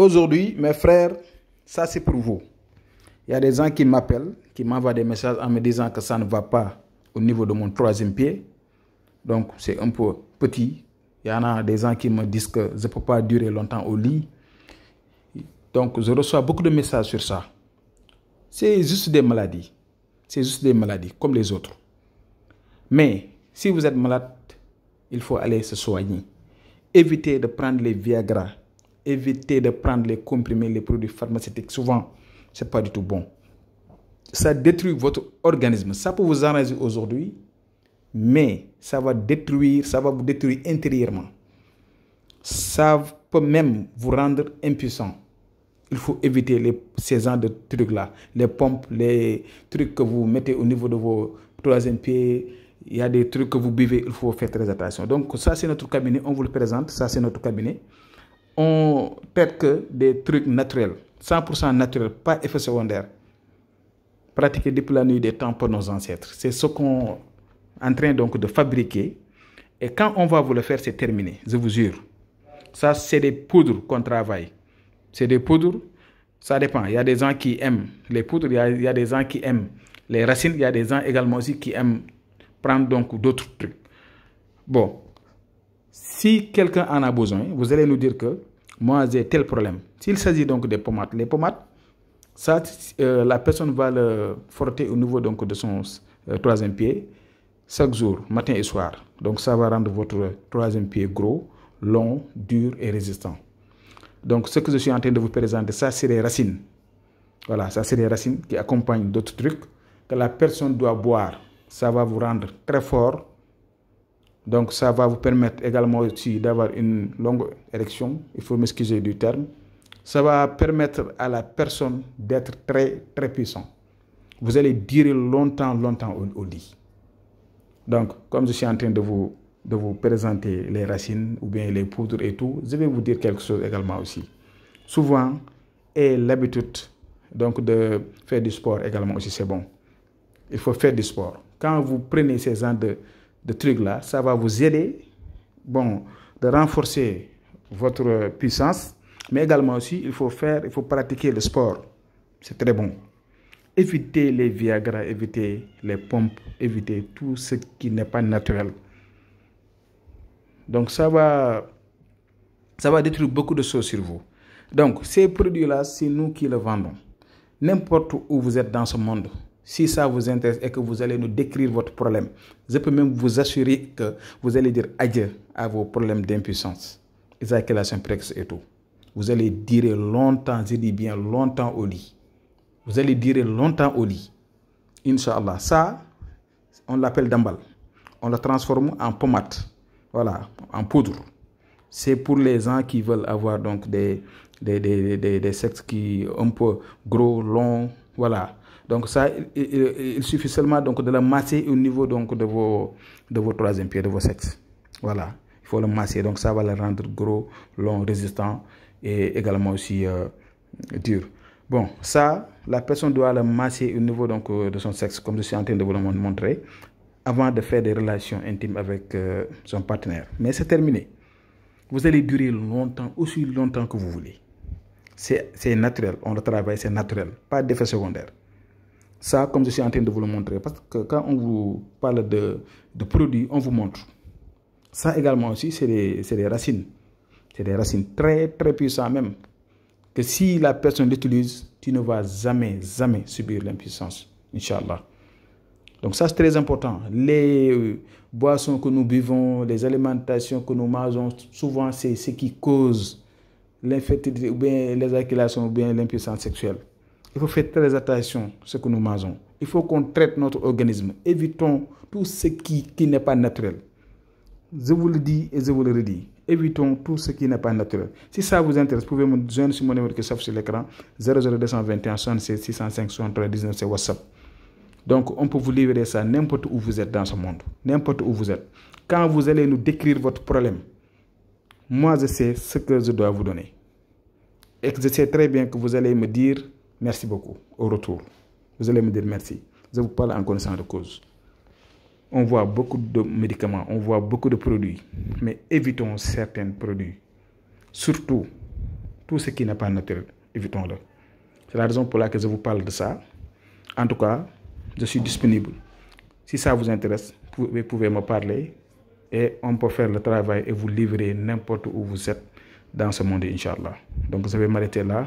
Aujourd'hui, mes frères, ça c'est pour vous. Il y a des gens qui m'appellent, qui m'envoient des messages en me disant que ça ne va pas au niveau de mon troisième pied. Donc c'est un peu petit. Il y en a des gens qui me disent que je ne peux pas durer longtemps au lit. Donc je reçois beaucoup de messages sur ça. C'est juste des maladies. C'est juste des maladies, comme les autres. Mais si vous êtes malade, il faut aller se soigner. Évitez de prendre les Viagra éviter de prendre les comprimés, les produits pharmaceutiques. Souvent, ce n'est pas du tout bon. Ça détruit votre organisme. Ça peut vous arranger aujourd'hui, mais ça va détruire, ça va vous détruire intérieurement. Ça peut même vous rendre impuissant. Il faut éviter les, ces gens de trucs-là. Les pompes, les trucs que vous mettez au niveau de vos troisième pied, il y a des trucs que vous buvez, il faut faire très attention. Donc ça c'est notre cabinet, on vous le présente, ça c'est notre cabinet on perd que des trucs naturels, 100% naturels, pas effet secondaire. Pratiqué depuis la nuit des temps pour nos ancêtres. C'est ce qu'on est en train donc de fabriquer. Et quand on va vous le faire, c'est terminé, je vous jure. Ça, c'est des poudres qu'on travaille. C'est des poudres, ça dépend. Il y a des gens qui aiment les poudres, il y, a, il y a des gens qui aiment les racines, il y a des gens également aussi qui aiment prendre donc d'autres trucs. Bon, si quelqu'un en a besoin, vous allez nous dire que moi j'ai tel problème. S'il s'agit donc des pommades, les pommades, ça, euh, la personne va le frotter au niveau donc, de son euh, troisième pied chaque jour, matin et soir. Donc ça va rendre votre troisième pied gros, long, dur et résistant. Donc ce que je suis en train de vous présenter, ça c'est les racines. Voilà, ça c'est les racines qui accompagnent d'autres trucs que la personne doit boire. Ça va vous rendre très fort, donc ça va vous permettre également aussi d'avoir une longue érection, il faut m'excuser du terme. Ça va permettre à la personne d'être très, très puissant. Vous allez durer longtemps, longtemps au, lit. Donc, comme je suis en train de vous, de vous présenter les racines ou bien les poudres et tout, je vais vous dire quelque chose également aussi. Souvent, et l'habitude donc de faire du sport également aussi, c'est bon. Il faut faire du sport. Quand vous prenez ces ans de, de trucs-là, ça va vous aider, bon, de renforcer votre puissance, mais également aussi, il faut faire, il faut pratiquer le sport. C'est très bon. Évitez les Viagra, éviter les pompes, éviter tout ce qui n'est pas naturel. Donc ça va, ça va détruire beaucoup de choses sur vous. Donc ces produits-là, c'est nous qui les vendons. N'importe où vous êtes dans ce monde, si ça vous intéresse et que vous allez nous décrire votre problème, je peux même vous assurer que vous allez dire adieu à vos problèmes d'impuissance, et tout. Vous allez dire longtemps, je dis bien longtemps au lit. Vous allez dire longtemps au lit. Inch'Allah. Ça, on l'appelle dambal. On la transforme en pommade. Voilà, en poudre. C'est pour les gens qui veulent avoir donc des, des, des, des, sexes qui un peu gros, longs, voilà donc ça, il, suffit seulement donc de le masser au niveau donc de vos de vos troisième pied, de vos sexes. Voilà, il faut le masser. Donc ça va le rendre gros, long, résistant et également aussi euh, dur. Bon, ça, la personne doit le masser au niveau donc euh, de son sexe, comme je suis en train de vous le montrer, avant de faire des relations intimes avec euh, son partenaire. Mais c'est terminé. Vous allez durer longtemps, aussi longtemps que vous voulez. C'est naturel, on le travaille, c'est naturel, pas d'effet secondaire ça, comme je suis en train de vous le montrer, parce que quand on vous parle de, de produits, on vous montre. Ça également aussi, c'est des, racines. C'est des racines très, très puissantes même. Que si la personne l'utilise, tu ne vas jamais, jamais subir l'impuissance. Inch'Allah. Donc ça, c'est très important. Les euh, boissons que nous buvons, les alimentations que nous mangeons, souvent, c'est ce qui cause l'infertilité ou bien les l'éjaculation ou bien l'impuissance sexuelle. Il faut faire très attention à ce que nous mangeons. Il faut qu'on traite notre organisme. Évitons tout ce qui, qui n'est pas naturel. Je vous le dis et je vous le redis. Évitons tout ce qui n'est pas naturel. Si ça vous intéresse, pouvez me joindre sur mon numéro qui s'affiche sur l'écran 00221 605 c'est WhatsApp. Donc, on peut vous livrer ça n'importe où vous êtes dans ce monde. N'importe où vous êtes. Quand vous allez nous décrire votre problème, moi, je sais ce que je dois vous donner. Et je sais très bien que vous allez me dire Merci beaucoup. Au retour, vous allez me dire merci. Je vous parle en connaissance de cause. On voit beaucoup de médicaments, on voit beaucoup de produits, mais évitons certains produits. Surtout, tout ce qui n'est pas naturel, évitons-le. C'est la raison pour laquelle je vous parle de ça. En tout cas, je suis disponible. Si ça vous intéresse, vous pouvez me parler et on peut faire le travail et vous livrer n'importe où vous êtes dans ce monde, Inch'Allah. Donc, je vais m'arrêter là.